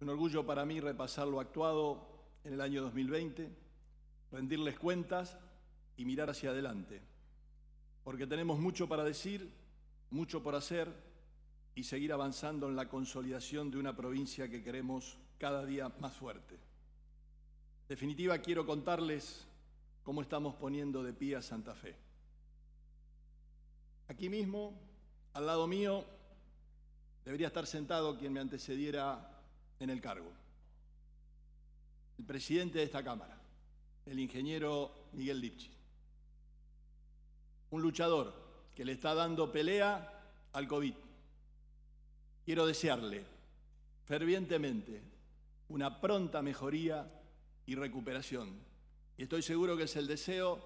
un orgullo para mí repasar lo actuado en el año 2020, rendirles cuentas y mirar hacia adelante, porque tenemos mucho para decir, mucho por hacer y seguir avanzando en la consolidación de una provincia que queremos cada día más fuerte. En definitiva, quiero contarles cómo estamos poniendo de pie a Santa Fe. Aquí mismo, al lado mío, debería estar sentado quien me antecediera en el cargo. El presidente de esta Cámara, el ingeniero Miguel Lipchi. Un luchador que le está dando pelea al COVID. Quiero desearle fervientemente una pronta mejoría y recuperación. Y estoy seguro que es el deseo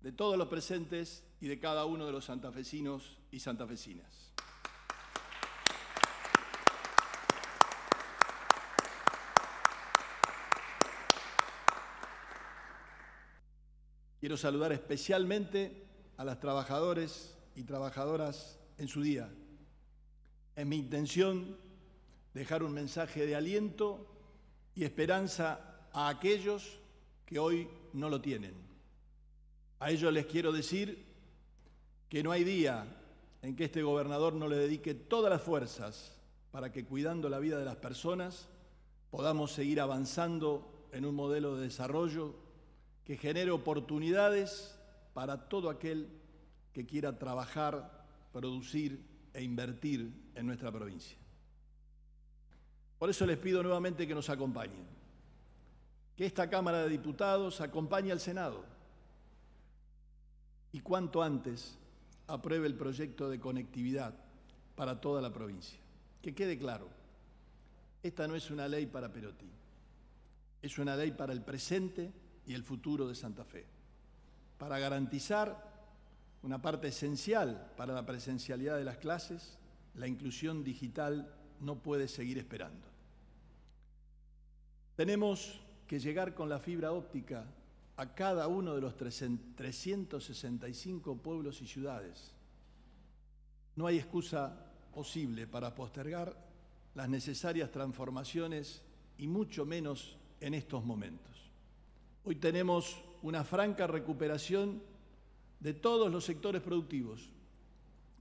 de todos los presentes y de cada uno de los santafesinos y santafesinas. Quiero saludar especialmente a las trabajadores y trabajadoras en su día. Es mi intención dejar un mensaje de aliento y esperanza a aquellos que hoy no lo tienen. A ellos les quiero decir que no hay día en que este gobernador no le dedique todas las fuerzas para que cuidando la vida de las personas podamos seguir avanzando en un modelo de desarrollo que genere oportunidades para todo aquel que quiera trabajar, producir e invertir en nuestra provincia. Por eso les pido nuevamente que nos acompañen, que esta Cámara de Diputados acompañe al Senado y cuanto antes apruebe el proyecto de conectividad para toda la provincia. Que quede claro, esta no es una ley para Perotti, es una ley para el presente y el futuro de Santa Fe, para garantizar una parte esencial para la presencialidad de las clases, la inclusión digital no puede seguir esperando. Tenemos que llegar con la fibra óptica a cada uno de los 365 pueblos y ciudades. No hay excusa posible para postergar las necesarias transformaciones y mucho menos en estos momentos. Hoy tenemos una franca recuperación de todos los sectores productivos.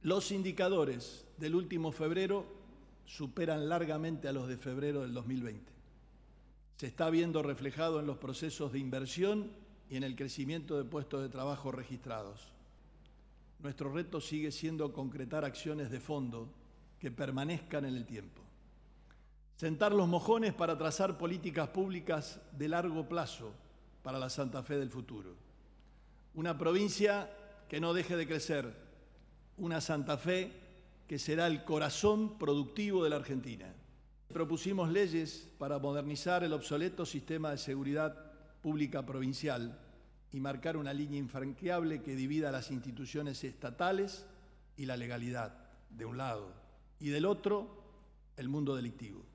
Los indicadores del último febrero superan largamente a los de febrero del 2020. Se está viendo reflejado en los procesos de inversión y en el crecimiento de puestos de trabajo registrados. Nuestro reto sigue siendo concretar acciones de fondo que permanezcan en el tiempo. Sentar los mojones para trazar políticas públicas de largo plazo para la Santa Fe del futuro. Una provincia que no deje de crecer, una Santa Fe que será el corazón productivo de la Argentina. Propusimos leyes para modernizar el obsoleto sistema de seguridad pública provincial y marcar una línea infranqueable que divida las instituciones estatales y la legalidad, de un lado, y del otro, el mundo delictivo.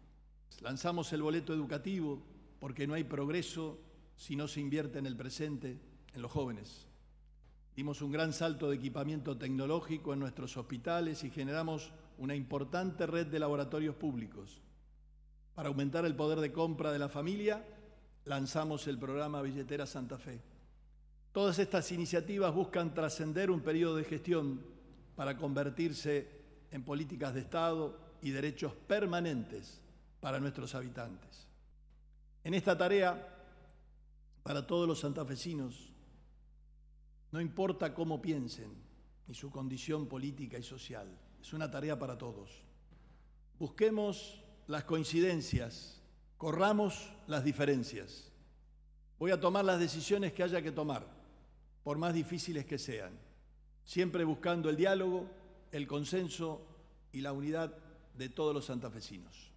Lanzamos el boleto educativo porque no hay progreso si no se invierte en el presente, en los jóvenes. Dimos un gran salto de equipamiento tecnológico en nuestros hospitales y generamos una importante red de laboratorios públicos. Para aumentar el poder de compra de la familia, lanzamos el programa Billetera Santa Fe. Todas estas iniciativas buscan trascender un periodo de gestión para convertirse en políticas de Estado y derechos permanentes para nuestros habitantes. En esta tarea para todos los santafesinos, no importa cómo piensen ni su condición política y social, es una tarea para todos. Busquemos las coincidencias, corramos las diferencias. Voy a tomar las decisiones que haya que tomar, por más difíciles que sean, siempre buscando el diálogo, el consenso y la unidad de todos los santafesinos.